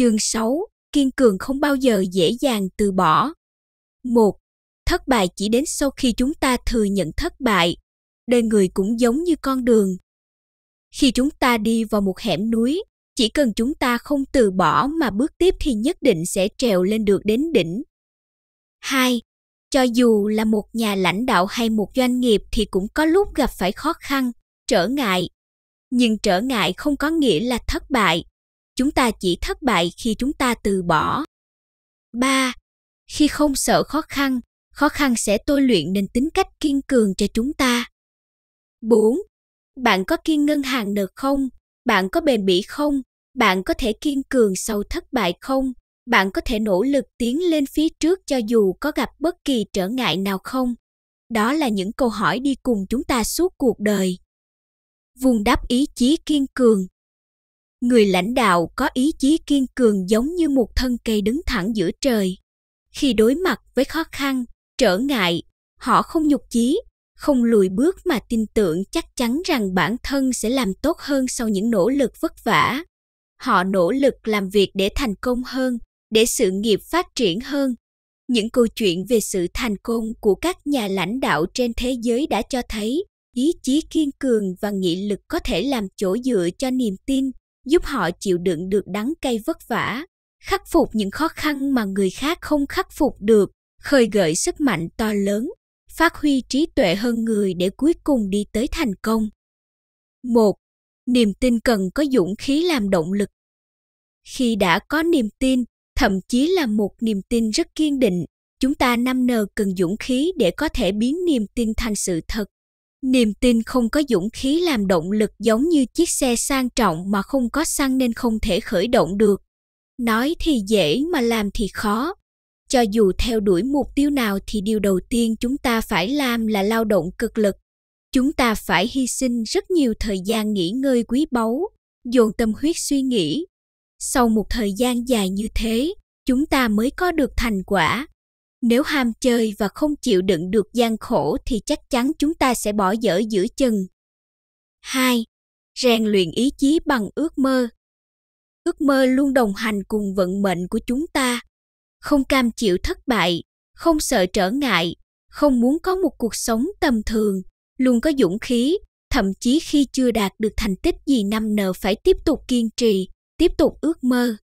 Chương 6. Kiên cường không bao giờ dễ dàng từ bỏ. 1. Thất bại chỉ đến sau khi chúng ta thừa nhận thất bại. Đời người cũng giống như con đường. Khi chúng ta đi vào một hẻm núi, chỉ cần chúng ta không từ bỏ mà bước tiếp thì nhất định sẽ trèo lên được đến đỉnh. 2. Cho dù là một nhà lãnh đạo hay một doanh nghiệp thì cũng có lúc gặp phải khó khăn, trở ngại. Nhưng trở ngại không có nghĩa là thất bại chúng ta chỉ thất bại khi chúng ta từ bỏ. 3. Khi không sợ khó khăn, khó khăn sẽ tôi luyện nên tính cách kiên cường cho chúng ta. 4. Bạn có kiên ngân hàng nợ không? Bạn có bền bỉ không? Bạn có thể kiên cường sau thất bại không? Bạn có thể nỗ lực tiến lên phía trước cho dù có gặp bất kỳ trở ngại nào không? Đó là những câu hỏi đi cùng chúng ta suốt cuộc đời. Vùng đắp ý chí kiên cường người lãnh đạo có ý chí kiên cường giống như một thân cây đứng thẳng giữa trời khi đối mặt với khó khăn trở ngại họ không nhục chí không lùi bước mà tin tưởng chắc chắn rằng bản thân sẽ làm tốt hơn sau những nỗ lực vất vả họ nỗ lực làm việc để thành công hơn để sự nghiệp phát triển hơn những câu chuyện về sự thành công của các nhà lãnh đạo trên thế giới đã cho thấy ý chí kiên cường và nghị lực có thể làm chỗ dựa cho niềm tin giúp họ chịu đựng được đắng cay vất vả, khắc phục những khó khăn mà người khác không khắc phục được, khơi gợi sức mạnh to lớn, phát huy trí tuệ hơn người để cuối cùng đi tới thành công. Một, Niềm tin cần có dũng khí làm động lực. Khi đã có niềm tin, thậm chí là một niềm tin rất kiên định, chúng ta năm nờ cần dũng khí để có thể biến niềm tin thành sự thật Niềm tin không có dũng khí làm động lực giống như chiếc xe sang trọng mà không có xăng nên không thể khởi động được. Nói thì dễ mà làm thì khó. Cho dù theo đuổi mục tiêu nào thì điều đầu tiên chúng ta phải làm là lao động cực lực. Chúng ta phải hy sinh rất nhiều thời gian nghỉ ngơi quý báu, dồn tâm huyết suy nghĩ. Sau một thời gian dài như thế, chúng ta mới có được thành quả. Nếu ham chơi và không chịu đựng được gian khổ thì chắc chắn chúng ta sẽ bỏ dở giữa chừng. 2. Rèn luyện ý chí bằng ước mơ. Ước mơ luôn đồng hành cùng vận mệnh của chúng ta, không cam chịu thất bại, không sợ trở ngại, không muốn có một cuộc sống tầm thường, luôn có dũng khí, thậm chí khi chưa đạt được thành tích gì năm nợ phải tiếp tục kiên trì, tiếp tục ước mơ.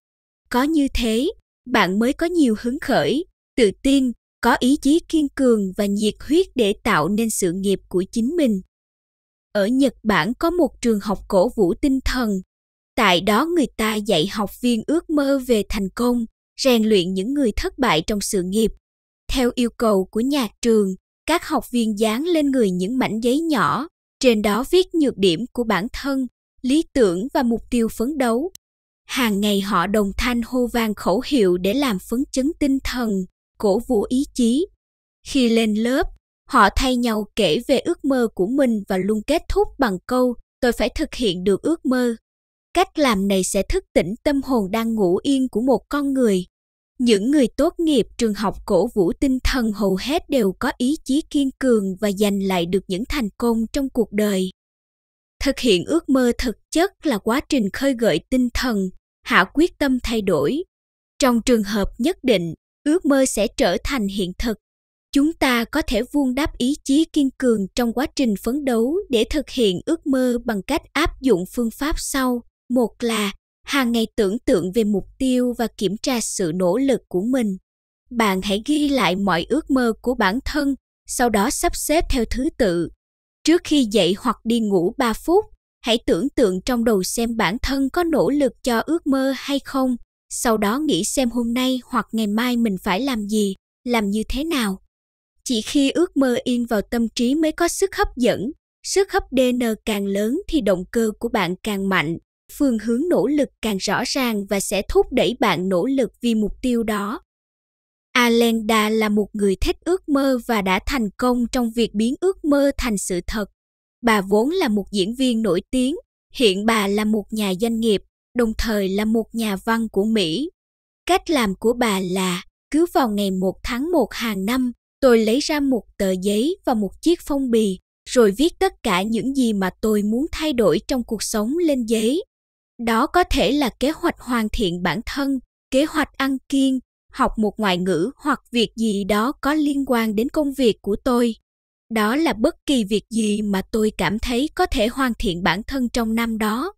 Có như thế, bạn mới có nhiều hứng khởi, tự tin, có ý chí kiên cường và nhiệt huyết để tạo nên sự nghiệp của chính mình. Ở Nhật Bản có một trường học cổ vũ tinh thần. Tại đó người ta dạy học viên ước mơ về thành công, rèn luyện những người thất bại trong sự nghiệp. Theo yêu cầu của nhà trường, các học viên dán lên người những mảnh giấy nhỏ, trên đó viết nhược điểm của bản thân, lý tưởng và mục tiêu phấn đấu. Hàng ngày họ đồng thanh hô vang khẩu hiệu để làm phấn chấn tinh thần cổ vũ ý chí. Khi lên lớp, họ thay nhau kể về ước mơ của mình và luôn kết thúc bằng câu tôi phải thực hiện được ước mơ. Cách làm này sẽ thức tỉnh tâm hồn đang ngủ yên của một con người. Những người tốt nghiệp trường học cổ vũ tinh thần hầu hết đều có ý chí kiên cường và giành lại được những thành công trong cuộc đời. Thực hiện ước mơ thực chất là quá trình khơi gợi tinh thần, hạ quyết tâm thay đổi. Trong trường hợp nhất định, ước mơ sẽ trở thành hiện thực chúng ta có thể vuông đáp ý chí kiên cường trong quá trình phấn đấu để thực hiện ước mơ bằng cách áp dụng phương pháp sau một là hàng ngày tưởng tượng về mục tiêu và kiểm tra sự nỗ lực của mình bạn hãy ghi lại mọi ước mơ của bản thân sau đó sắp xếp theo thứ tự trước khi dậy hoặc đi ngủ 3 phút hãy tưởng tượng trong đầu xem bản thân có nỗ lực cho ước mơ hay không sau đó nghĩ xem hôm nay hoặc ngày mai mình phải làm gì, làm như thế nào. Chỉ khi ước mơ in vào tâm trí mới có sức hấp dẫn, sức hấp DN càng lớn thì động cơ của bạn càng mạnh, phương hướng nỗ lực càng rõ ràng và sẽ thúc đẩy bạn nỗ lực vì mục tiêu đó. Alenda là một người thích ước mơ và đã thành công trong việc biến ước mơ thành sự thật. Bà vốn là một diễn viên nổi tiếng, hiện bà là một nhà doanh nghiệp đồng thời là một nhà văn của Mỹ. Cách làm của bà là cứ vào ngày 1 tháng 1 hàng năm, tôi lấy ra một tờ giấy và một chiếc phong bì, rồi viết tất cả những gì mà tôi muốn thay đổi trong cuộc sống lên giấy. Đó có thể là kế hoạch hoàn thiện bản thân, kế hoạch ăn kiêng, học một ngoại ngữ hoặc việc gì đó có liên quan đến công việc của tôi. Đó là bất kỳ việc gì mà tôi cảm thấy có thể hoàn thiện bản thân trong năm đó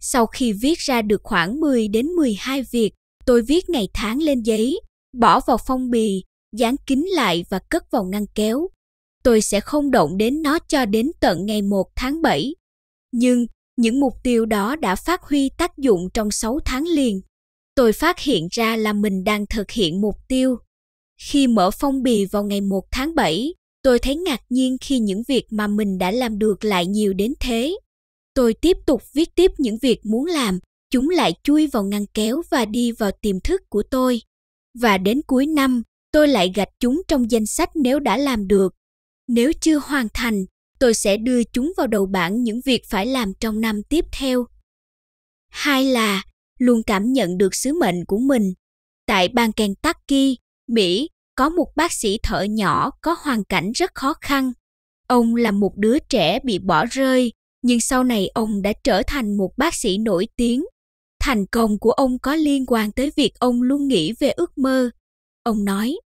sau khi viết ra được khoảng 10 đến 12 việc, tôi viết ngày tháng lên giấy, bỏ vào phong bì, dán kín lại và cất vào ngăn kéo. Tôi sẽ không động đến nó cho đến tận ngày 1 tháng 7. Nhưng những mục tiêu đó đã phát huy tác dụng trong 6 tháng liền. Tôi phát hiện ra là mình đang thực hiện mục tiêu. Khi mở phong bì vào ngày 1 tháng 7, tôi thấy ngạc nhiên khi những việc mà mình đã làm được lại nhiều đến thế tôi tiếp tục viết tiếp những việc muốn làm chúng lại chui vào ngăn kéo và đi vào tiềm thức của tôi và đến cuối năm tôi lại gạch chúng trong danh sách nếu đã làm được nếu chưa hoàn thành tôi sẽ đưa chúng vào đầu bảng những việc phải làm trong năm tiếp theo hai là luôn cảm nhận được sứ mệnh của mình tại bang kentucky mỹ có một bác sĩ thợ nhỏ có hoàn cảnh rất khó khăn ông là một đứa trẻ bị bỏ rơi nhưng sau này ông đã trở thành một bác sĩ nổi tiếng. Thành công của ông có liên quan tới việc ông luôn nghĩ về ước mơ. Ông nói,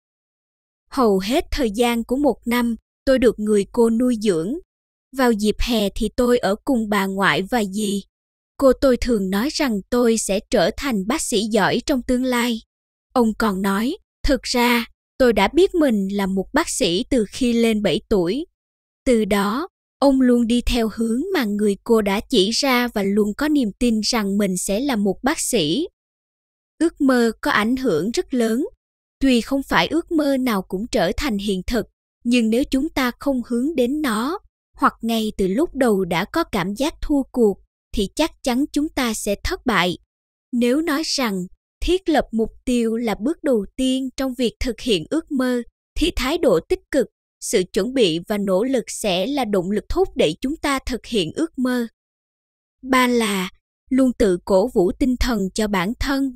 hầu hết thời gian của một năm tôi được người cô nuôi dưỡng. Vào dịp hè thì tôi ở cùng bà ngoại và dì. Cô tôi thường nói rằng tôi sẽ trở thành bác sĩ giỏi trong tương lai. Ông còn nói, thực ra tôi đã biết mình là một bác sĩ từ khi lên 7 tuổi. Từ đó, Ông luôn đi theo hướng mà người cô đã chỉ ra và luôn có niềm tin rằng mình sẽ là một bác sĩ. Ước mơ có ảnh hưởng rất lớn. Tuy không phải ước mơ nào cũng trở thành hiện thực, nhưng nếu chúng ta không hướng đến nó, hoặc ngay từ lúc đầu đã có cảm giác thua cuộc, thì chắc chắn chúng ta sẽ thất bại. Nếu nói rằng thiết lập mục tiêu là bước đầu tiên trong việc thực hiện ước mơ thì thái độ tích cực sự chuẩn bị và nỗ lực sẽ là động lực thúc đẩy chúng ta thực hiện ước mơ ba là luôn tự cổ vũ tinh thần cho bản thân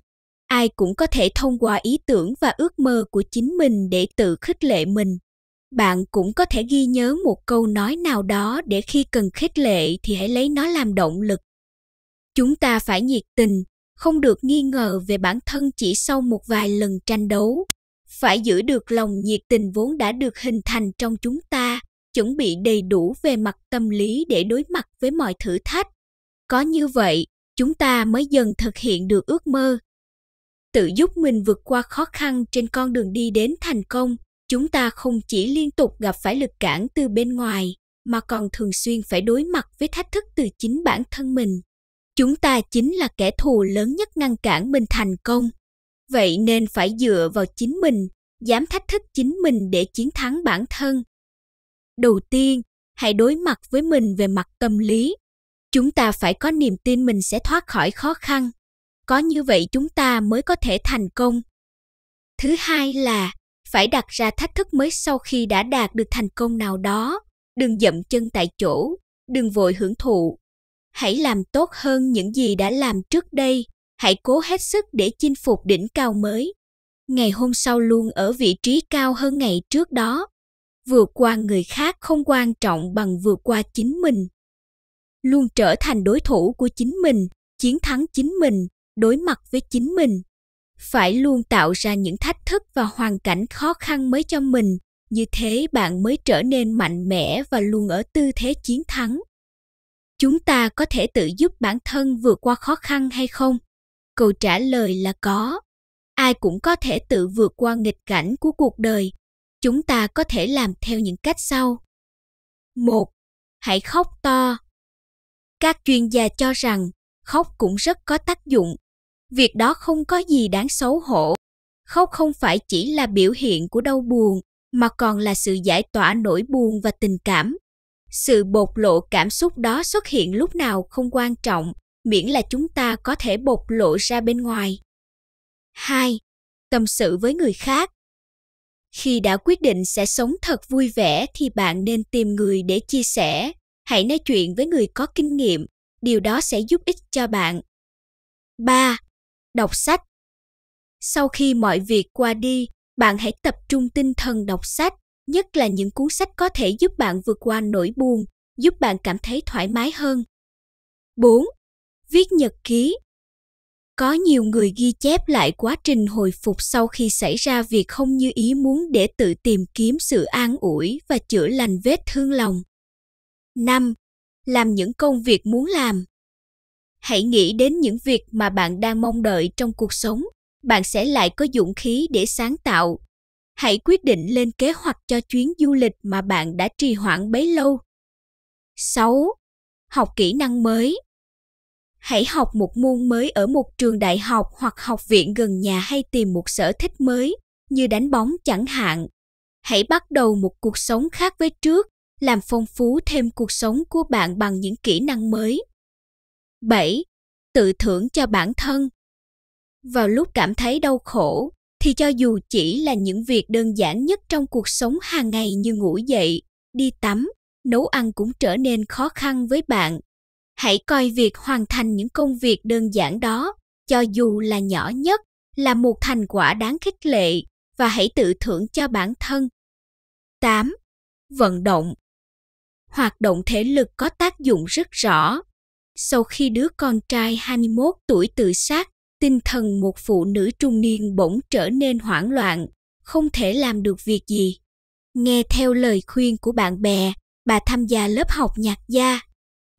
ai cũng có thể thông qua ý tưởng và ước mơ của chính mình để tự khích lệ mình bạn cũng có thể ghi nhớ một câu nói nào đó để khi cần khích lệ thì hãy lấy nó làm động lực chúng ta phải nhiệt tình không được nghi ngờ về bản thân chỉ sau một vài lần tranh đấu phải giữ được lòng nhiệt tình vốn đã được hình thành trong chúng ta chuẩn bị đầy đủ về mặt tâm lý để đối mặt với mọi thử thách có như vậy chúng ta mới dần thực hiện được ước mơ tự giúp mình vượt qua khó khăn trên con đường đi đến thành công chúng ta không chỉ liên tục gặp phải lực cản từ bên ngoài mà còn thường xuyên phải đối mặt với thách thức từ chính bản thân mình chúng ta chính là kẻ thù lớn nhất ngăn cản mình thành công vậy nên phải dựa vào chính mình dám thách thức chính mình để chiến thắng bản thân đầu tiên hãy đối mặt với mình về mặt tâm lý chúng ta phải có niềm tin mình sẽ thoát khỏi khó khăn có như vậy chúng ta mới có thể thành công thứ hai là phải đặt ra thách thức mới sau khi đã đạt được thành công nào đó đừng dậm chân tại chỗ đừng vội hưởng thụ hãy làm tốt hơn những gì đã làm trước đây hãy cố hết sức để chinh phục đỉnh cao mới ngày hôm sau luôn ở vị trí cao hơn ngày trước đó vượt qua người khác không quan trọng bằng vượt qua chính mình luôn trở thành đối thủ của chính mình chiến thắng chính mình đối mặt với chính mình phải luôn tạo ra những thách thức và hoàn cảnh khó khăn mới cho mình như thế bạn mới trở nên mạnh mẽ và luôn ở tư thế chiến thắng chúng ta có thể tự giúp bản thân vượt qua khó khăn hay không câu trả lời là có ai cũng có thể tự vượt qua nghịch cảnh của cuộc đời chúng ta có thể làm theo những cách sau một hãy khóc to các chuyên gia cho rằng khóc cũng rất có tác dụng việc đó không có gì đáng xấu hổ khóc không phải chỉ là biểu hiện của đau buồn mà còn là sự giải tỏa nỗi buồn và tình cảm sự bộc lộ cảm xúc đó xuất hiện lúc nào không quan trọng miễn là chúng ta có thể bộc lộ ra bên ngoài. 2. Tâm sự với người khác. Khi đã quyết định sẽ sống thật vui vẻ thì bạn nên tìm người để chia sẻ, hãy nói chuyện với người có kinh nghiệm, điều đó sẽ giúp ích cho bạn. 3. Đọc sách. Sau khi mọi việc qua đi, bạn hãy tập trung tinh thần đọc sách, nhất là những cuốn sách có thể giúp bạn vượt qua nỗi buồn, giúp bạn cảm thấy thoải mái hơn. 4 viết nhật ký có nhiều người ghi chép lại quá trình hồi phục sau khi xảy ra việc không như ý muốn để tự tìm kiếm sự an ủi và chữa lành vết thương lòng. 5. Làm những công việc muốn làm. Hãy nghĩ đến những việc mà bạn đang mong đợi trong cuộc sống, bạn sẽ lại có dũng khí để sáng tạo. Hãy quyết định lên kế hoạch cho chuyến du lịch mà bạn đã trì hoãn bấy lâu. 6. Học kỹ năng mới hãy học một môn mới ở một trường đại học hoặc học viện gần nhà hay tìm một sở thích mới như đánh bóng chẳng hạn hãy bắt đầu một cuộc sống khác với trước làm phong phú thêm cuộc sống của bạn bằng những kỹ năng mới 7 tự thưởng cho bản thân vào lúc cảm thấy đau khổ thì cho dù chỉ là những việc đơn giản nhất trong cuộc sống hàng ngày như ngủ dậy đi tắm nấu ăn cũng trở nên khó khăn với bạn hãy coi việc hoàn thành những công việc đơn giản đó cho dù là nhỏ nhất là một thành quả đáng khích lệ và hãy tự thưởng cho bản thân 8 vận động hoạt động thể lực có tác dụng rất rõ sau khi đứa con trai 21 tuổi tự sát tinh thần một phụ nữ trung niên bỗng trở nên hoảng loạn không thể làm được việc gì nghe theo lời khuyên của bạn bè bà tham gia lớp học nhạc gia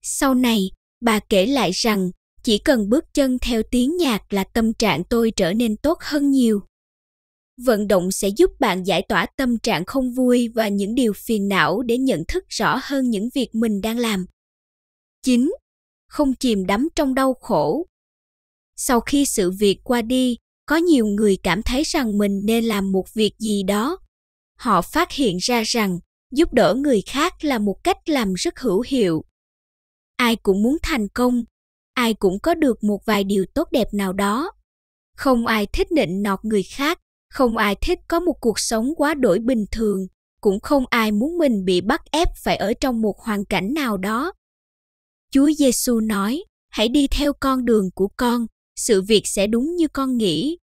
sau này, bà kể lại rằng chỉ cần bước chân theo tiếng nhạc là tâm trạng tôi trở nên tốt hơn nhiều. Vận động sẽ giúp bạn giải tỏa tâm trạng không vui và những điều phiền não để nhận thức rõ hơn những việc mình đang làm. 9. Không chìm đắm trong đau khổ. Sau khi sự việc qua đi, có nhiều người cảm thấy rằng mình nên làm một việc gì đó. Họ phát hiện ra rằng giúp đỡ người khác là một cách làm rất hữu hiệu ai cũng muốn thành công ai cũng có được một vài điều tốt đẹp nào đó không ai thích nịnh nọt người khác không ai thích có một cuộc sống quá đổi bình thường cũng không ai muốn mình bị bắt ép phải ở trong một hoàn cảnh nào đó chúa giêsu nói hãy đi theo con đường của con sự việc sẽ đúng như con nghĩ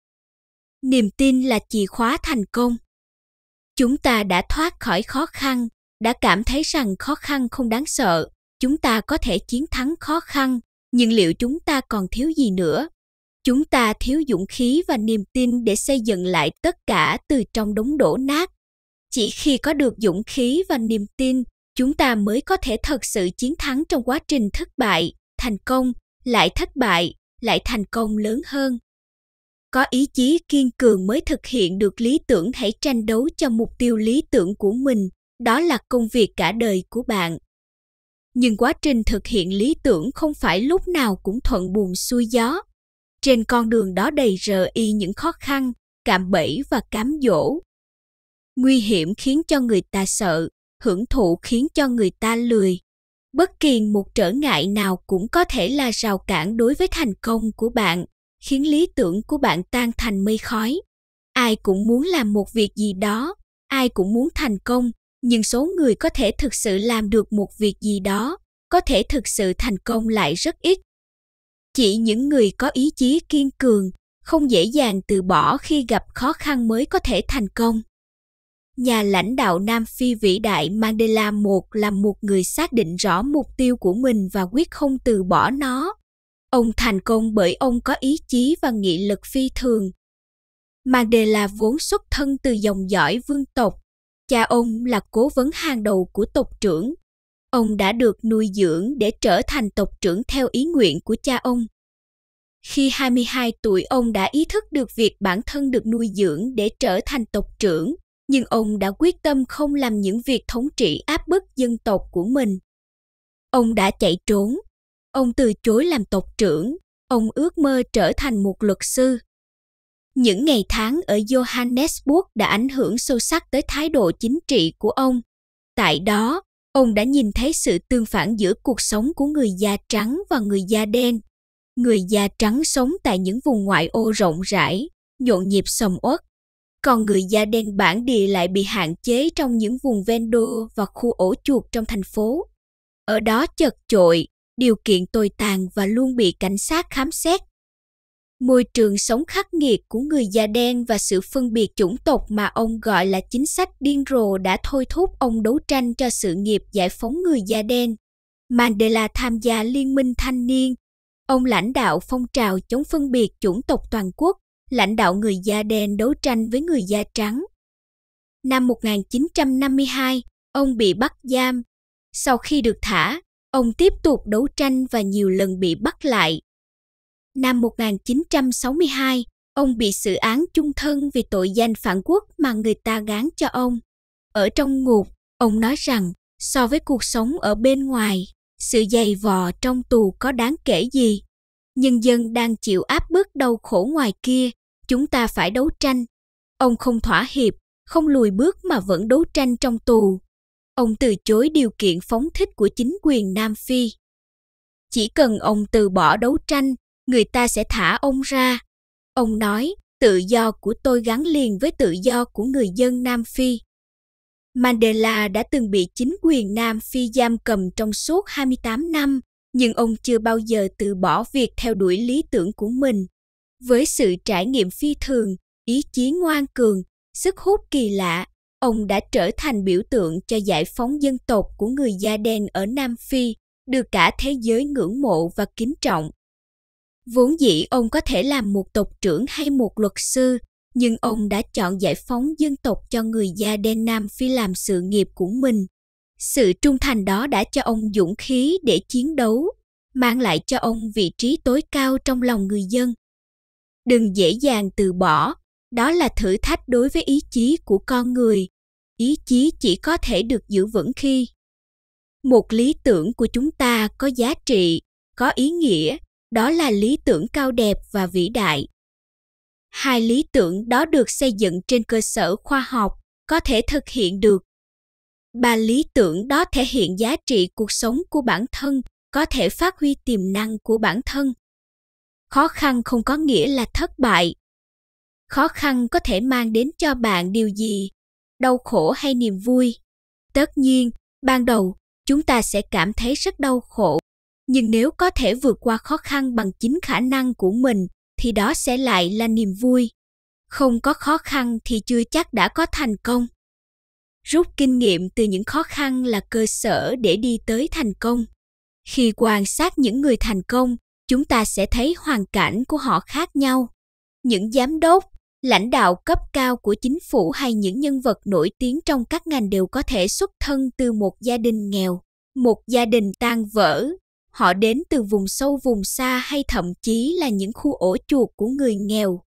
niềm tin là chìa khóa thành công chúng ta đã thoát khỏi khó khăn đã cảm thấy rằng khó khăn không đáng sợ chúng ta có thể chiến thắng khó khăn nhưng liệu chúng ta còn thiếu gì nữa chúng ta thiếu dũng khí và niềm tin để xây dựng lại tất cả từ trong đống đổ nát chỉ khi có được dũng khí và niềm tin chúng ta mới có thể thật sự chiến thắng trong quá trình thất bại thành công lại thất bại lại thành công lớn hơn có ý chí kiên cường mới thực hiện được lý tưởng hãy tranh đấu cho mục tiêu lý tưởng của mình đó là công việc cả đời của bạn nhưng quá trình thực hiện lý tưởng không phải lúc nào cũng thuận buồm xuôi gió trên con đường đó đầy rờ y những khó khăn cạm bẫy và cám dỗ nguy hiểm khiến cho người ta sợ hưởng thụ khiến cho người ta lười bất kỳ một trở ngại nào cũng có thể là rào cản đối với thành công của bạn khiến lý tưởng của bạn tan thành mây khói ai cũng muốn làm một việc gì đó ai cũng muốn thành công nhưng số người có thể thực sự làm được một việc gì đó có thể thực sự thành công lại rất ít chỉ những người có ý chí kiên cường không dễ dàng từ bỏ khi gặp khó khăn mới có thể thành công nhà lãnh đạo nam phi vĩ đại mandela một là một người xác định rõ mục tiêu của mình và quyết không từ bỏ nó ông thành công bởi ông có ý chí và nghị lực phi thường mandela vốn xuất thân từ dòng dõi vương tộc Cha ông là cố vấn hàng đầu của tộc trưởng. Ông đã được nuôi dưỡng để trở thành tộc trưởng theo ý nguyện của cha ông. Khi 22 tuổi ông đã ý thức được việc bản thân được nuôi dưỡng để trở thành tộc trưởng, nhưng ông đã quyết tâm không làm những việc thống trị áp bức dân tộc của mình. Ông đã chạy trốn, ông từ chối làm tộc trưởng, ông ước mơ trở thành một luật sư. Những ngày tháng ở Johannesburg đã ảnh hưởng sâu sắc tới thái độ chính trị của ông. Tại đó, ông đã nhìn thấy sự tương phản giữa cuộc sống của người da trắng và người da đen. Người da trắng sống tại những vùng ngoại ô rộng rãi, nhộn nhịp sầm uất, còn người da đen bản địa lại bị hạn chế trong những vùng ven đô và khu ổ chuột trong thành phố. Ở đó chật chội, điều kiện tồi tàn và luôn bị cảnh sát khám xét môi trường sống khắc nghiệt của người da đen và sự phân biệt chủng tộc mà ông gọi là chính sách điên rồ đã thôi thúc ông đấu tranh cho sự nghiệp giải phóng người da đen. Mandela tham gia liên minh thanh niên. Ông lãnh đạo phong trào chống phân biệt chủng tộc toàn quốc, lãnh đạo người da đen đấu tranh với người da trắng. Năm 1952, ông bị bắt giam. Sau khi được thả, ông tiếp tục đấu tranh và nhiều lần bị bắt lại Năm 1962, ông bị xử án chung thân vì tội danh phản quốc mà người ta gán cho ông. Ở trong ngục, ông nói rằng so với cuộc sống ở bên ngoài, sự dày vò trong tù có đáng kể gì. Nhân dân đang chịu áp bức đau khổ ngoài kia, chúng ta phải đấu tranh. Ông không thỏa hiệp, không lùi bước mà vẫn đấu tranh trong tù. Ông từ chối điều kiện phóng thích của chính quyền Nam Phi. Chỉ cần ông từ bỏ đấu tranh, người ta sẽ thả ông ra. Ông nói, tự do của tôi gắn liền với tự do của người dân Nam Phi. Mandela đã từng bị chính quyền Nam Phi giam cầm trong suốt 28 năm, nhưng ông chưa bao giờ từ bỏ việc theo đuổi lý tưởng của mình. Với sự trải nghiệm phi thường, ý chí ngoan cường, sức hút kỳ lạ, ông đã trở thành biểu tượng cho giải phóng dân tộc của người da đen ở Nam Phi, được cả thế giới ngưỡng mộ và kính trọng. Vốn dĩ ông có thể làm một tộc trưởng hay một luật sư, nhưng ông đã chọn giải phóng dân tộc cho người da đen Nam Phi làm sự nghiệp của mình. Sự trung thành đó đã cho ông dũng khí để chiến đấu, mang lại cho ông vị trí tối cao trong lòng người dân. Đừng dễ dàng từ bỏ, đó là thử thách đối với ý chí của con người. Ý chí chỉ có thể được giữ vững khi một lý tưởng của chúng ta có giá trị, có ý nghĩa đó là lý tưởng cao đẹp và vĩ đại hai lý tưởng đó được xây dựng trên cơ sở khoa học có thể thực hiện được ba lý tưởng đó thể hiện giá trị cuộc sống của bản thân có thể phát huy tiềm năng của bản thân khó khăn không có nghĩa là thất bại khó khăn có thể mang đến cho bạn điều gì đau khổ hay niềm vui tất nhiên ban đầu chúng ta sẽ cảm thấy rất đau khổ nhưng nếu có thể vượt qua khó khăn bằng chính khả năng của mình thì đó sẽ lại là niềm vui không có khó khăn thì chưa chắc đã có thành công rút kinh nghiệm từ những khó khăn là cơ sở để đi tới thành công khi quan sát những người thành công chúng ta sẽ thấy hoàn cảnh của họ khác nhau những giám đốc lãnh đạo cấp cao của chính phủ hay những nhân vật nổi tiếng trong các ngành đều có thể xuất thân từ một gia đình nghèo một gia đình tan vỡ Họ đến từ vùng sâu vùng xa hay thậm chí là những khu ổ chuột của người nghèo.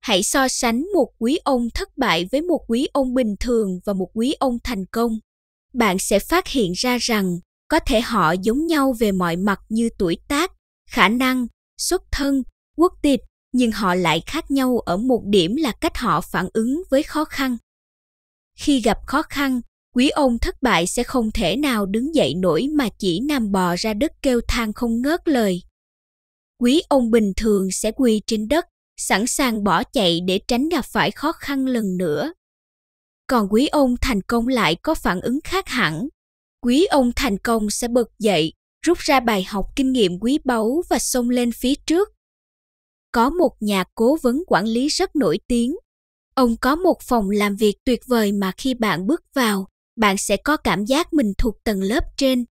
Hãy so sánh một quý ông thất bại với một quý ông bình thường và một quý ông thành công. Bạn sẽ phát hiện ra rằng có thể họ giống nhau về mọi mặt như tuổi tác, khả năng, xuất thân, quốc tịch, nhưng họ lại khác nhau ở một điểm là cách họ phản ứng với khó khăn. Khi gặp khó khăn, quý ông thất bại sẽ không thể nào đứng dậy nổi mà chỉ nằm bò ra đất kêu than không ngớt lời. Quý ông bình thường sẽ quỳ trên đất, sẵn sàng bỏ chạy để tránh gặp phải khó khăn lần nữa. Còn quý ông thành công lại có phản ứng khác hẳn. Quý ông thành công sẽ bật dậy, rút ra bài học kinh nghiệm quý báu và xông lên phía trước. Có một nhà cố vấn quản lý rất nổi tiếng. Ông có một phòng làm việc tuyệt vời mà khi bạn bước vào, bạn sẽ có cảm giác mình thuộc tầng lớp trên.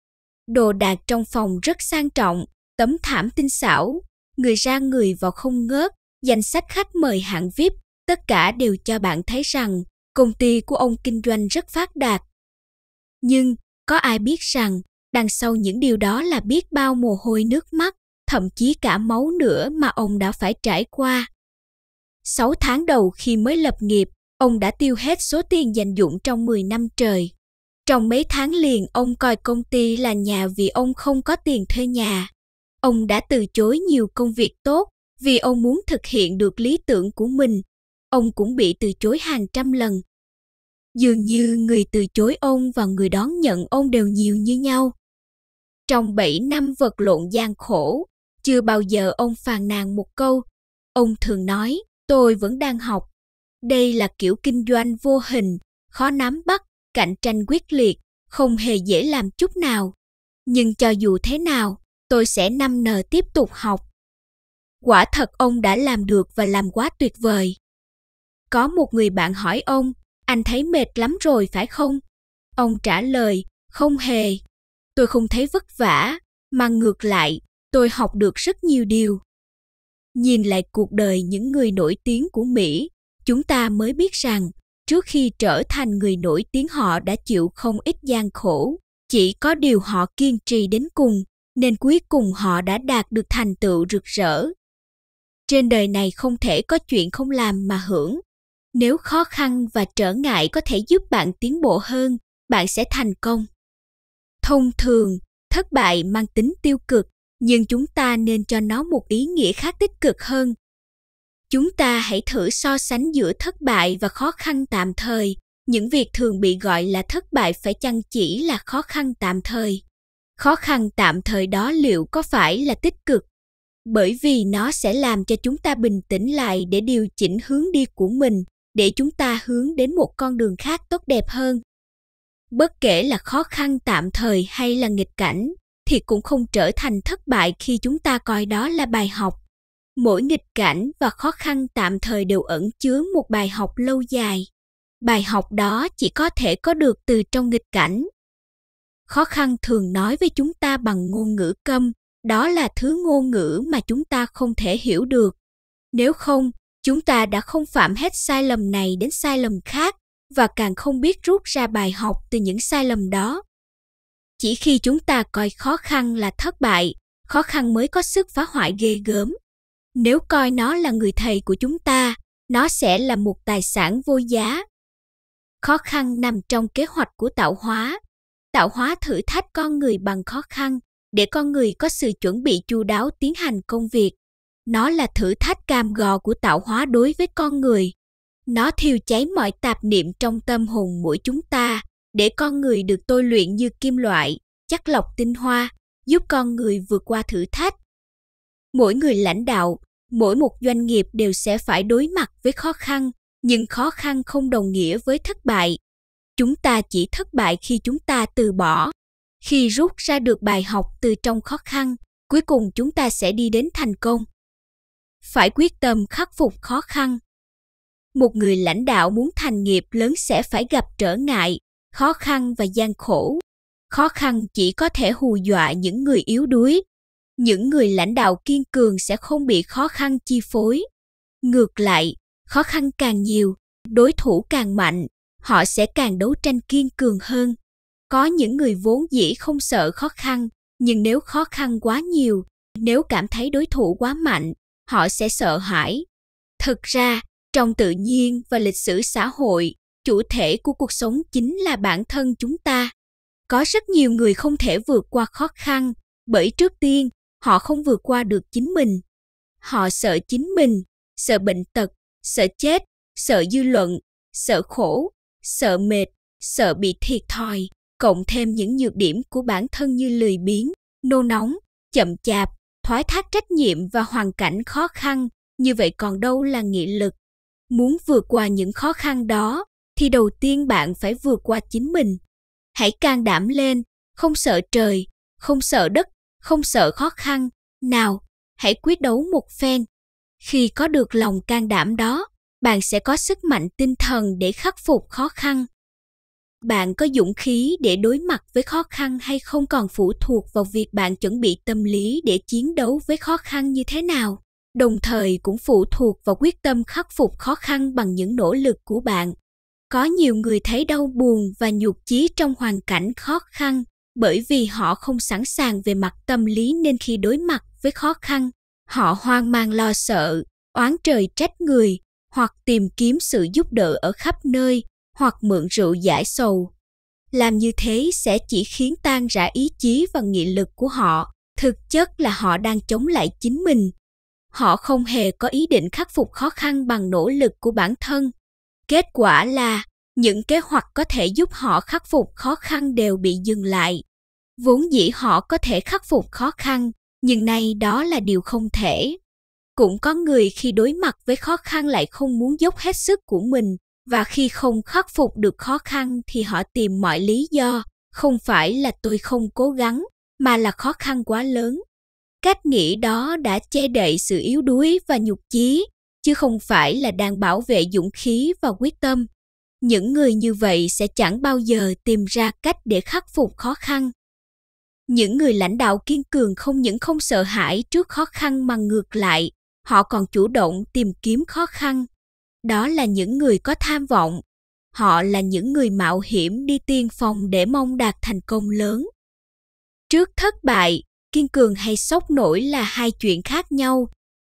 Đồ đạc trong phòng rất sang trọng, tấm thảm tinh xảo, người ra người vào không ngớt, danh sách khách mời hạng VIP, tất cả đều cho bạn thấy rằng công ty của ông kinh doanh rất phát đạt. Nhưng có ai biết rằng đằng sau những điều đó là biết bao mồ hôi nước mắt, thậm chí cả máu nữa mà ông đã phải trải qua. 6 tháng đầu khi mới lập nghiệp, ông đã tiêu hết số tiền dành dụng trong 10 năm trời. Trong mấy tháng liền ông coi công ty là nhà vì ông không có tiền thuê nhà. Ông đã từ chối nhiều công việc tốt vì ông muốn thực hiện được lý tưởng của mình. Ông cũng bị từ chối hàng trăm lần. Dường như người từ chối ông và người đón nhận ông đều nhiều như nhau. Trong 7 năm vật lộn gian khổ, chưa bao giờ ông phàn nàn một câu. Ông thường nói, tôi vẫn đang học. Đây là kiểu kinh doanh vô hình, khó nắm bắt cạnh tranh quyết liệt, không hề dễ làm chút nào. Nhưng cho dù thế nào, tôi sẽ năm nờ tiếp tục học. Quả thật ông đã làm được và làm quá tuyệt vời. Có một người bạn hỏi ông, anh thấy mệt lắm rồi phải không? Ông trả lời, không hề. Tôi không thấy vất vả, mà ngược lại, tôi học được rất nhiều điều. Nhìn lại cuộc đời những người nổi tiếng của Mỹ, chúng ta mới biết rằng trước khi trở thành người nổi tiếng họ đã chịu không ít gian khổ chỉ có điều họ kiên trì đến cùng nên cuối cùng họ đã đạt được thành tựu rực rỡ trên đời này không thể có chuyện không làm mà hưởng nếu khó khăn và trở ngại có thể giúp bạn tiến bộ hơn bạn sẽ thành công thông thường thất bại mang tính tiêu cực nhưng chúng ta nên cho nó một ý nghĩa khác tích cực hơn chúng ta hãy thử so sánh giữa thất bại và khó khăn tạm thời những việc thường bị gọi là thất bại phải chăng chỉ là khó khăn tạm thời khó khăn tạm thời đó liệu có phải là tích cực bởi vì nó sẽ làm cho chúng ta bình tĩnh lại để điều chỉnh hướng đi của mình để chúng ta hướng đến một con đường khác tốt đẹp hơn bất kể là khó khăn tạm thời hay là nghịch cảnh thì cũng không trở thành thất bại khi chúng ta coi đó là bài học mỗi nghịch cảnh và khó khăn tạm thời đều ẩn chứa một bài học lâu dài bài học đó chỉ có thể có được từ trong nghịch cảnh khó khăn thường nói với chúng ta bằng ngôn ngữ câm đó là thứ ngôn ngữ mà chúng ta không thể hiểu được nếu không chúng ta đã không phạm hết sai lầm này đến sai lầm khác và càng không biết rút ra bài học từ những sai lầm đó chỉ khi chúng ta coi khó khăn là thất bại khó khăn mới có sức phá hoại ghê gớm nếu coi nó là người thầy của chúng ta nó sẽ là một tài sản vô giá khó khăn nằm trong kế hoạch của tạo hóa tạo hóa thử thách con người bằng khó khăn để con người có sự chuẩn bị chu đáo tiến hành công việc nó là thử thách cam gò của tạo hóa đối với con người nó thiêu cháy mọi tạp niệm trong tâm hồn mỗi chúng ta để con người được tôi luyện như kim loại chắc lọc tinh hoa giúp con người vượt qua thử thách mỗi người lãnh đạo mỗi một doanh nghiệp đều sẽ phải đối mặt với khó khăn nhưng khó khăn không đồng nghĩa với thất bại chúng ta chỉ thất bại khi chúng ta từ bỏ khi rút ra được bài học từ trong khó khăn cuối cùng chúng ta sẽ đi đến thành công phải quyết tâm khắc phục khó khăn một người lãnh đạo muốn thành nghiệp lớn sẽ phải gặp trở ngại khó khăn và gian khổ khó khăn chỉ có thể hù dọa những người yếu đuối những người lãnh đạo kiên cường sẽ không bị khó khăn chi phối ngược lại khó khăn càng nhiều đối thủ càng mạnh họ sẽ càng đấu tranh kiên cường hơn có những người vốn dĩ không sợ khó khăn nhưng nếu khó khăn quá nhiều nếu cảm thấy đối thủ quá mạnh họ sẽ sợ hãi thực ra trong tự nhiên và lịch sử xã hội chủ thể của cuộc sống chính là bản thân chúng ta có rất nhiều người không thể vượt qua khó khăn bởi trước tiên họ không vượt qua được chính mình họ sợ chính mình sợ bệnh tật sợ chết sợ dư luận sợ khổ sợ mệt sợ bị thiệt thòi cộng thêm những nhược điểm của bản thân như lười biếng nô nóng chậm chạp thoái thác trách nhiệm và hoàn cảnh khó khăn như vậy còn đâu là nghị lực muốn vượt qua những khó khăn đó thì đầu tiên bạn phải vượt qua chính mình hãy can đảm lên không sợ trời không sợ đất không sợ khó khăn, nào, hãy quyết đấu một phen. Khi có được lòng can đảm đó, bạn sẽ có sức mạnh tinh thần để khắc phục khó khăn. Bạn có dũng khí để đối mặt với khó khăn hay không còn phụ thuộc vào việc bạn chuẩn bị tâm lý để chiến đấu với khó khăn như thế nào, đồng thời cũng phụ thuộc vào quyết tâm khắc phục khó khăn bằng những nỗ lực của bạn. Có nhiều người thấy đau buồn và nhục chí trong hoàn cảnh khó khăn bởi vì họ không sẵn sàng về mặt tâm lý nên khi đối mặt với khó khăn họ hoang mang lo sợ oán trời trách người hoặc tìm kiếm sự giúp đỡ ở khắp nơi hoặc mượn rượu giải sầu làm như thế sẽ chỉ khiến tan rã ý chí và nghị lực của họ thực chất là họ đang chống lại chính mình họ không hề có ý định khắc phục khó khăn bằng nỗ lực của bản thân kết quả là những kế hoạch có thể giúp họ khắc phục khó khăn đều bị dừng lại vốn dĩ họ có thể khắc phục khó khăn nhưng nay đó là điều không thể cũng có người khi đối mặt với khó khăn lại không muốn dốc hết sức của mình và khi không khắc phục được khó khăn thì họ tìm mọi lý do không phải là tôi không cố gắng mà là khó khăn quá lớn cách nghĩ đó đã che đậy sự yếu đuối và nhục chí chứ không phải là đang bảo vệ dũng khí và quyết tâm những người như vậy sẽ chẳng bao giờ tìm ra cách để khắc phục khó khăn những người lãnh đạo kiên cường không những không sợ hãi trước khó khăn mà ngược lại họ còn chủ động tìm kiếm khó khăn đó là những người có tham vọng họ là những người mạo hiểm đi tiên phòng để mong đạt thành công lớn trước thất bại kiên cường hay sốc nổi là hai chuyện khác nhau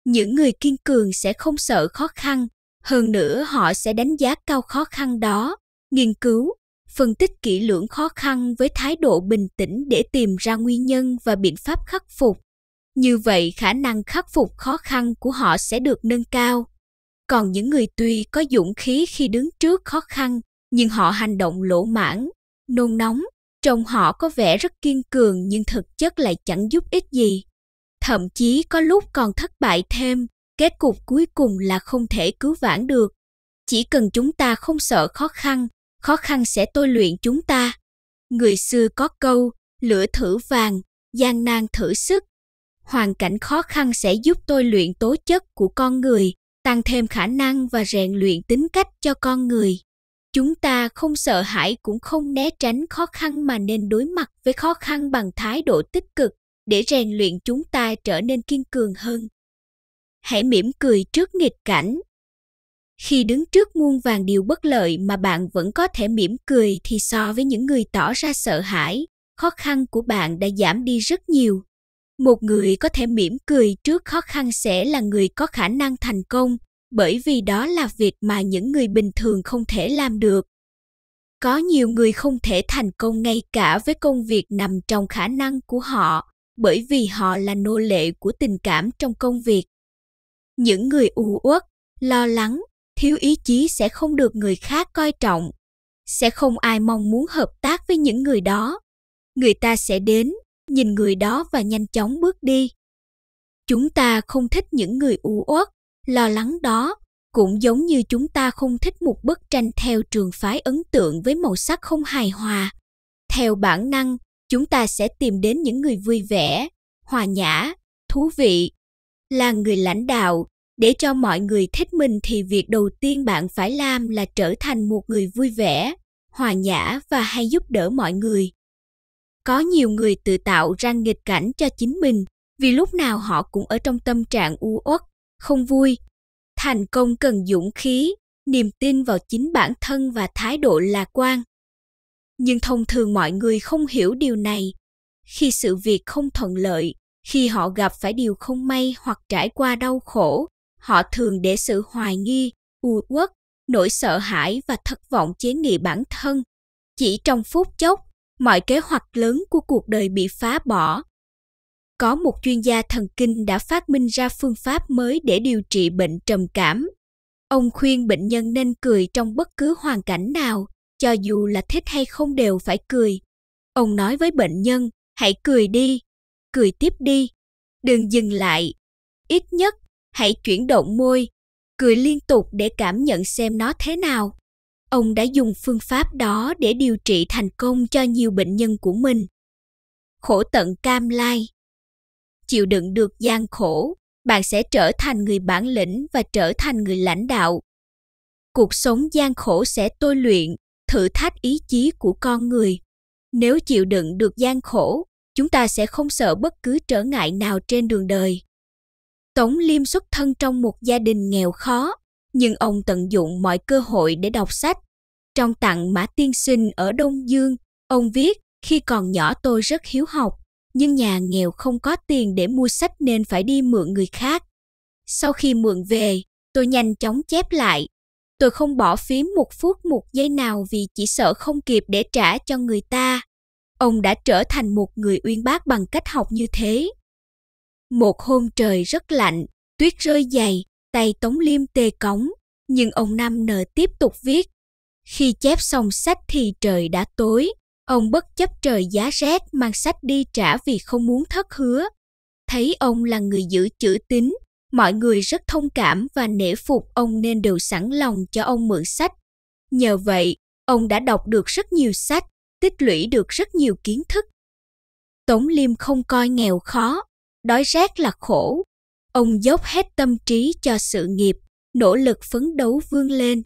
những người kiên cường sẽ không sợ khó khăn hơn nữa họ sẽ đánh giá cao khó khăn đó nghiên cứu phân tích kỹ lưỡng khó khăn với thái độ bình tĩnh để tìm ra nguyên nhân và biện pháp khắc phục như vậy khả năng khắc phục khó khăn của họ sẽ được nâng cao còn những người tuy có dũng khí khi đứng trước khó khăn nhưng họ hành động lỗ mãn nôn nóng trông họ có vẻ rất kiên cường nhưng thực chất lại chẳng giúp ích gì thậm chí có lúc còn thất bại thêm kết cục cuối cùng là không thể cứu vãn được chỉ cần chúng ta không sợ khó khăn khó khăn sẽ tôi luyện chúng ta. Người xưa có câu, lửa thử vàng, gian nan thử sức. Hoàn cảnh khó khăn sẽ giúp tôi luyện tố chất của con người, tăng thêm khả năng và rèn luyện tính cách cho con người. Chúng ta không sợ hãi cũng không né tránh khó khăn mà nên đối mặt với khó khăn bằng thái độ tích cực để rèn luyện chúng ta trở nên kiên cường hơn. Hãy mỉm cười trước nghịch cảnh khi đứng trước muôn vàng điều bất lợi mà bạn vẫn có thể mỉm cười thì so với những người tỏ ra sợ hãi khó khăn của bạn đã giảm đi rất nhiều một người có thể mỉm cười trước khó khăn sẽ là người có khả năng thành công bởi vì đó là việc mà những người bình thường không thể làm được có nhiều người không thể thành công ngay cả với công việc nằm trong khả năng của họ bởi vì họ là nô lệ của tình cảm trong công việc những người u uất lo lắng thiếu ý chí sẽ không được người khác coi trọng sẽ không ai mong muốn hợp tác với những người đó người ta sẽ đến nhìn người đó và nhanh chóng bước đi chúng ta không thích những người u uất lo lắng đó cũng giống như chúng ta không thích một bức tranh theo trường phái ấn tượng với màu sắc không hài hòa theo bản năng chúng ta sẽ tìm đến những người vui vẻ hòa nhã thú vị là người lãnh đạo để cho mọi người thích mình thì việc đầu tiên bạn phải làm là trở thành một người vui vẻ hòa nhã và hay giúp đỡ mọi người có nhiều người tự tạo ra nghịch cảnh cho chính mình vì lúc nào họ cũng ở trong tâm trạng u uất không vui thành công cần dũng khí niềm tin vào chính bản thân và thái độ lạc quan nhưng thông thường mọi người không hiểu điều này khi sự việc không thuận lợi khi họ gặp phải điều không may hoặc trải qua đau khổ họ thường để sự hoài nghi uất uất nỗi sợ hãi và thất vọng chế nghị bản thân chỉ trong phút chốc mọi kế hoạch lớn của cuộc đời bị phá bỏ có một chuyên gia thần kinh đã phát minh ra phương pháp mới để điều trị bệnh trầm cảm ông khuyên bệnh nhân nên cười trong bất cứ hoàn cảnh nào cho dù là thích hay không đều phải cười ông nói với bệnh nhân hãy cười đi cười tiếp đi đừng dừng lại ít nhất hãy chuyển động môi, cười liên tục để cảm nhận xem nó thế nào. Ông đã dùng phương pháp đó để điều trị thành công cho nhiều bệnh nhân của mình. Khổ tận cam lai Chịu đựng được gian khổ, bạn sẽ trở thành người bản lĩnh và trở thành người lãnh đạo. Cuộc sống gian khổ sẽ tôi luyện, thử thách ý chí của con người. Nếu chịu đựng được gian khổ, chúng ta sẽ không sợ bất cứ trở ngại nào trên đường đời Tống Liêm xuất thân trong một gia đình nghèo khó, nhưng ông tận dụng mọi cơ hội để đọc sách. Trong tặng Mã Tiên Sinh ở Đông Dương, ông viết, khi còn nhỏ tôi rất hiếu học, nhưng nhà nghèo không có tiền để mua sách nên phải đi mượn người khác. Sau khi mượn về, tôi nhanh chóng chép lại. Tôi không bỏ phí một phút một giây nào vì chỉ sợ không kịp để trả cho người ta. Ông đã trở thành một người uyên bác bằng cách học như thế. Một hôm trời rất lạnh, tuyết rơi dày, tay Tống Liêm tê cống, nhưng ông Năm nợ tiếp tục viết. Khi chép xong sách thì trời đã tối, ông bất chấp trời giá rét mang sách đi trả vì không muốn thất hứa. Thấy ông là người giữ chữ tín, mọi người rất thông cảm và nể phục ông nên đều sẵn lòng cho ông mượn sách. Nhờ vậy, ông đã đọc được rất nhiều sách, tích lũy được rất nhiều kiến thức. Tống Liêm không coi nghèo khó, đói rét là khổ. Ông dốc hết tâm trí cho sự nghiệp, nỗ lực phấn đấu vươn lên.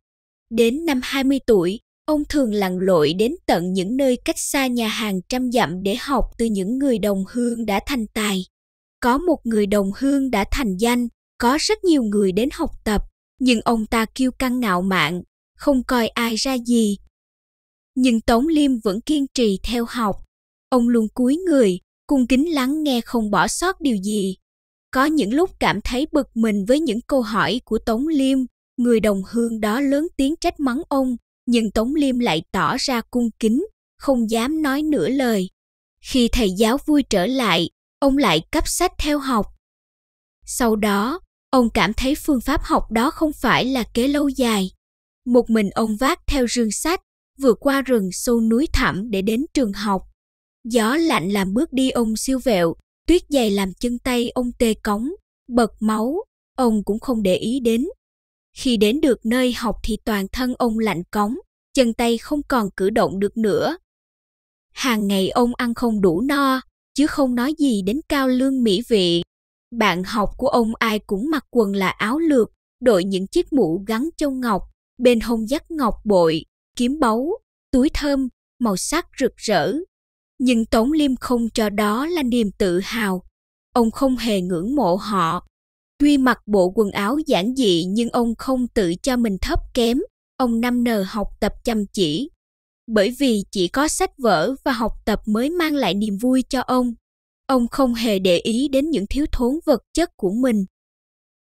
Đến năm 20 tuổi, ông thường lặn lội đến tận những nơi cách xa nhà hàng trăm dặm để học từ những người đồng hương đã thành tài. Có một người đồng hương đã thành danh, có rất nhiều người đến học tập, nhưng ông ta kiêu căng ngạo mạn, không coi ai ra gì. Nhưng Tống Liêm vẫn kiên trì theo học. Ông luôn cúi người, cung kính lắng nghe không bỏ sót điều gì. Có những lúc cảm thấy bực mình với những câu hỏi của Tống Liêm, người đồng hương đó lớn tiếng trách mắng ông, nhưng Tống Liêm lại tỏ ra cung kính, không dám nói nửa lời. Khi thầy giáo vui trở lại, ông lại cấp sách theo học. Sau đó, ông cảm thấy phương pháp học đó không phải là kế lâu dài. Một mình ông vác theo rương sách, vượt qua rừng sâu núi thẳm để đến trường học. Gió lạnh làm bước đi ông siêu vẹo, tuyết dày làm chân tay ông tê cống, bật máu, ông cũng không để ý đến. Khi đến được nơi học thì toàn thân ông lạnh cống, chân tay không còn cử động được nữa. Hàng ngày ông ăn không đủ no, chứ không nói gì đến cao lương mỹ vị. Bạn học của ông ai cũng mặc quần là áo lược, đội những chiếc mũ gắn châu ngọc, bên hông dắt ngọc bội, kiếm báu, túi thơm, màu sắc rực rỡ, nhưng Tống Liêm không cho đó là niềm tự hào. Ông không hề ngưỡng mộ họ. Tuy mặc bộ quần áo giản dị nhưng ông không tự cho mình thấp kém. Ông năm nờ học tập chăm chỉ. Bởi vì chỉ có sách vở và học tập mới mang lại niềm vui cho ông. Ông không hề để ý đến những thiếu thốn vật chất của mình.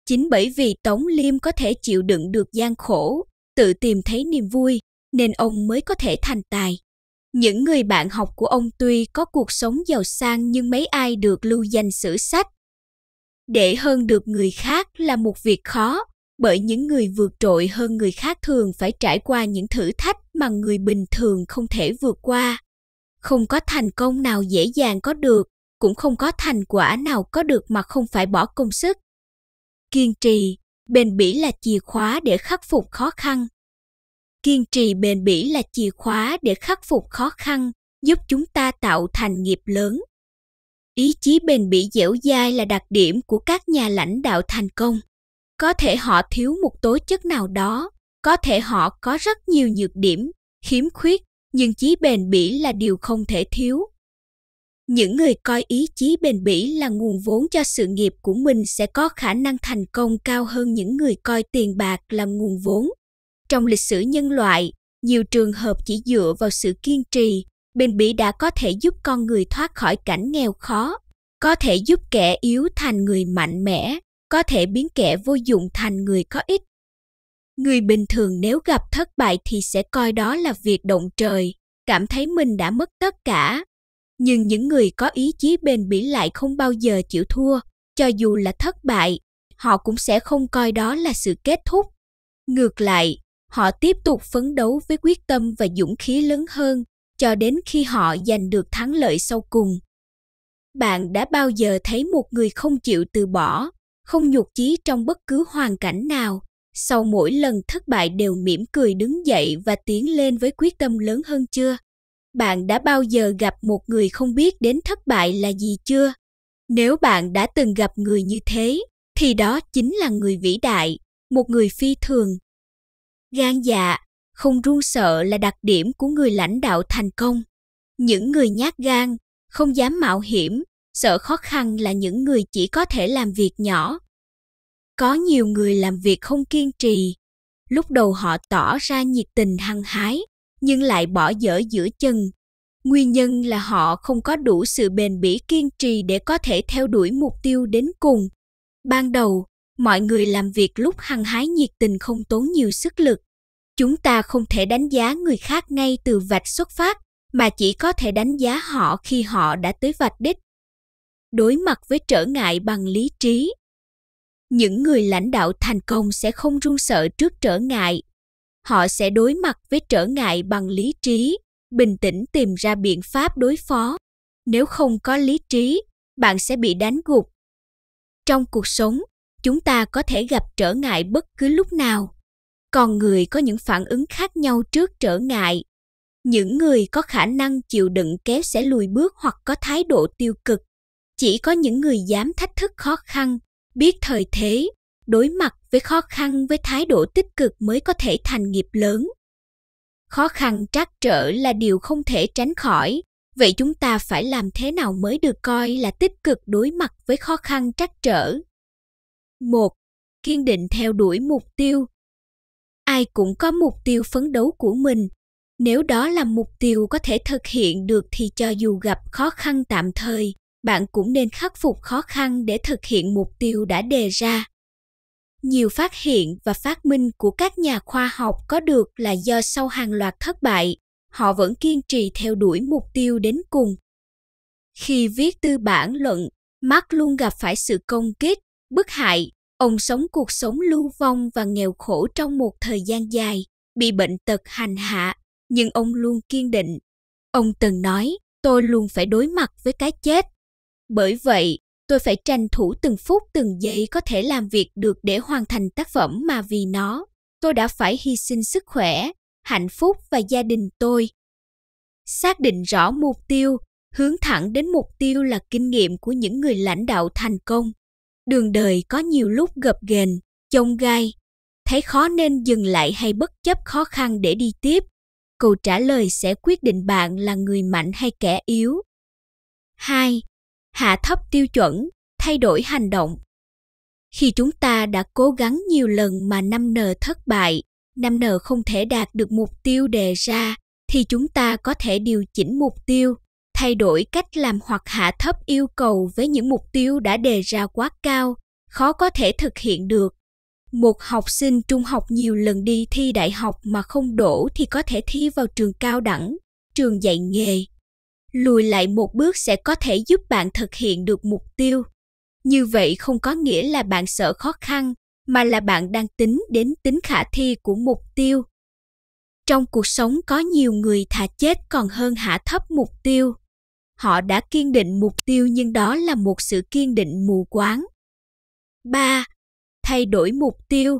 Chính bởi vì Tống Liêm có thể chịu đựng được gian khổ, tự tìm thấy niềm vui, nên ông mới có thể thành tài. Những người bạn học của ông tuy có cuộc sống giàu sang nhưng mấy ai được lưu danh sử sách. Để hơn được người khác là một việc khó, bởi những người vượt trội hơn người khác thường phải trải qua những thử thách mà người bình thường không thể vượt qua. Không có thành công nào dễ dàng có được, cũng không có thành quả nào có được mà không phải bỏ công sức. Kiên trì, bền bỉ là chìa khóa để khắc phục khó khăn, kiên trì bền bỉ là chìa khóa để khắc phục khó khăn giúp chúng ta tạo thành nghiệp lớn ý chí bền bỉ dẻo dai là đặc điểm của các nhà lãnh đạo thành công có thể họ thiếu một tố chất nào đó có thể họ có rất nhiều nhược điểm khiếm khuyết nhưng chí bền bỉ là điều không thể thiếu những người coi ý chí bền bỉ là nguồn vốn cho sự nghiệp của mình sẽ có khả năng thành công cao hơn những người coi tiền bạc là nguồn vốn trong lịch sử nhân loại nhiều trường hợp chỉ dựa vào sự kiên trì bền bỉ đã có thể giúp con người thoát khỏi cảnh nghèo khó có thể giúp kẻ yếu thành người mạnh mẽ có thể biến kẻ vô dụng thành người có ích người bình thường nếu gặp thất bại thì sẽ coi đó là việc động trời cảm thấy mình đã mất tất cả nhưng những người có ý chí bền bỉ lại không bao giờ chịu thua cho dù là thất bại họ cũng sẽ không coi đó là sự kết thúc ngược lại họ tiếp tục phấn đấu với quyết tâm và dũng khí lớn hơn cho đến khi họ giành được thắng lợi sau cùng bạn đã bao giờ thấy một người không chịu từ bỏ không nhục chí trong bất cứ hoàn cảnh nào sau mỗi lần thất bại đều mỉm cười đứng dậy và tiến lên với quyết tâm lớn hơn chưa bạn đã bao giờ gặp một người không biết đến thất bại là gì chưa nếu bạn đã từng gặp người như thế thì đó chính là người vĩ đại một người phi thường gan dạ không run sợ là đặc điểm của người lãnh đạo thành công những người nhát gan không dám mạo hiểm sợ khó khăn là những người chỉ có thể làm việc nhỏ có nhiều người làm việc không kiên trì lúc đầu họ tỏ ra nhiệt tình hăng hái nhưng lại bỏ dở giữa chừng. nguyên nhân là họ không có đủ sự bền bỉ kiên trì để có thể theo đuổi mục tiêu đến cùng ban đầu mọi người làm việc lúc hăng hái nhiệt tình không tốn nhiều sức lực. Chúng ta không thể đánh giá người khác ngay từ vạch xuất phát, mà chỉ có thể đánh giá họ khi họ đã tới vạch đích. Đối mặt với trở ngại bằng lý trí. Những người lãnh đạo thành công sẽ không run sợ trước trở ngại. Họ sẽ đối mặt với trở ngại bằng lý trí, bình tĩnh tìm ra biện pháp đối phó. Nếu không có lý trí, bạn sẽ bị đánh gục. Trong cuộc sống, chúng ta có thể gặp trở ngại bất cứ lúc nào con người có những phản ứng khác nhau trước trở ngại những người có khả năng chịu đựng kéo sẽ lùi bước hoặc có thái độ tiêu cực chỉ có những người dám thách thức khó khăn biết thời thế đối mặt với khó khăn với thái độ tích cực mới có thể thành nghiệp lớn khó khăn trắc trở là điều không thể tránh khỏi vậy chúng ta phải làm thế nào mới được coi là tích cực đối mặt với khó khăn trắc trở 1. Kiên định theo đuổi mục tiêu. Ai cũng có mục tiêu phấn đấu của mình. Nếu đó là mục tiêu có thể thực hiện được thì cho dù gặp khó khăn tạm thời, bạn cũng nên khắc phục khó khăn để thực hiện mục tiêu đã đề ra. Nhiều phát hiện và phát minh của các nhà khoa học có được là do sau hàng loạt thất bại, họ vẫn kiên trì theo đuổi mục tiêu đến cùng. Khi viết tư bản luận, mark luôn gặp phải sự công kích, bức hại Ông sống cuộc sống lưu vong và nghèo khổ trong một thời gian dài, bị bệnh tật hành hạ, nhưng ông luôn kiên định. Ông từng nói, tôi luôn phải đối mặt với cái chết. Bởi vậy, tôi phải tranh thủ từng phút từng giây có thể làm việc được để hoàn thành tác phẩm mà vì nó, tôi đã phải hy sinh sức khỏe, hạnh phúc và gia đình tôi. Xác định rõ mục tiêu, hướng thẳng đến mục tiêu là kinh nghiệm của những người lãnh đạo thành công đường đời có nhiều lúc gập ghềnh chông gai thấy khó nên dừng lại hay bất chấp khó khăn để đi tiếp câu trả lời sẽ quyết định bạn là người mạnh hay kẻ yếu hai hạ thấp tiêu chuẩn thay đổi hành động khi chúng ta đã cố gắng nhiều lần mà năm n thất bại năm n không thể đạt được mục tiêu đề ra thì chúng ta có thể điều chỉnh mục tiêu thay đổi cách làm hoặc hạ thấp yêu cầu với những mục tiêu đã đề ra quá cao khó có thể thực hiện được một học sinh trung học nhiều lần đi thi đại học mà không đổ thì có thể thi vào trường cao đẳng trường dạy nghề lùi lại một bước sẽ có thể giúp bạn thực hiện được mục tiêu như vậy không có nghĩa là bạn sợ khó khăn mà là bạn đang tính đến tính khả thi của mục tiêu trong cuộc sống có nhiều người thà chết còn hơn hạ thấp mục tiêu họ đã kiên định mục tiêu nhưng đó là một sự kiên định mù quáng. 3. Thay đổi mục tiêu.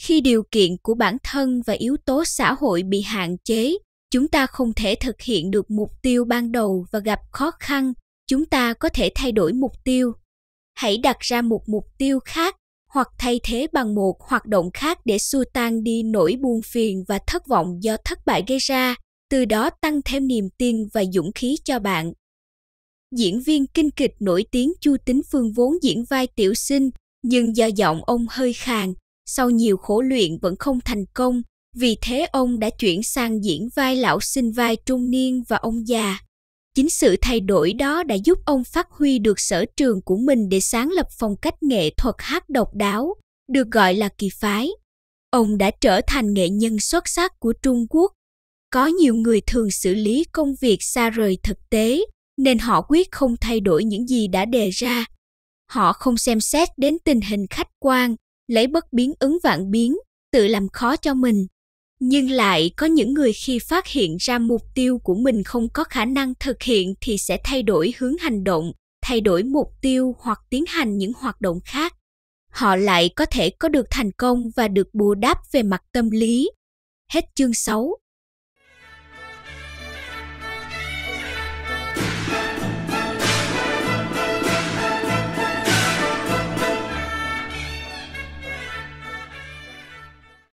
Khi điều kiện của bản thân và yếu tố xã hội bị hạn chế, chúng ta không thể thực hiện được mục tiêu ban đầu và gặp khó khăn, chúng ta có thể thay đổi mục tiêu. Hãy đặt ra một mục tiêu khác hoặc thay thế bằng một hoạt động khác để xua tan đi nỗi buồn phiền và thất vọng do thất bại gây ra từ đó tăng thêm niềm tin và dũng khí cho bạn. Diễn viên kinh kịch nổi tiếng Chu Tính Phương vốn diễn vai tiểu sinh, nhưng do giọng ông hơi khàn, sau nhiều khổ luyện vẫn không thành công, vì thế ông đã chuyển sang diễn vai lão sinh vai trung niên và ông già. Chính sự thay đổi đó đã giúp ông phát huy được sở trường của mình để sáng lập phong cách nghệ thuật hát độc đáo, được gọi là kỳ phái. Ông đã trở thành nghệ nhân xuất sắc của Trung Quốc có nhiều người thường xử lý công việc xa rời thực tế nên họ quyết không thay đổi những gì đã đề ra họ không xem xét đến tình hình khách quan lấy bất biến ứng vạn biến tự làm khó cho mình nhưng lại có những người khi phát hiện ra mục tiêu của mình không có khả năng thực hiện thì sẽ thay đổi hướng hành động thay đổi mục tiêu hoặc tiến hành những hoạt động khác họ lại có thể có được thành công và được bù đắp về mặt tâm lý hết chương 6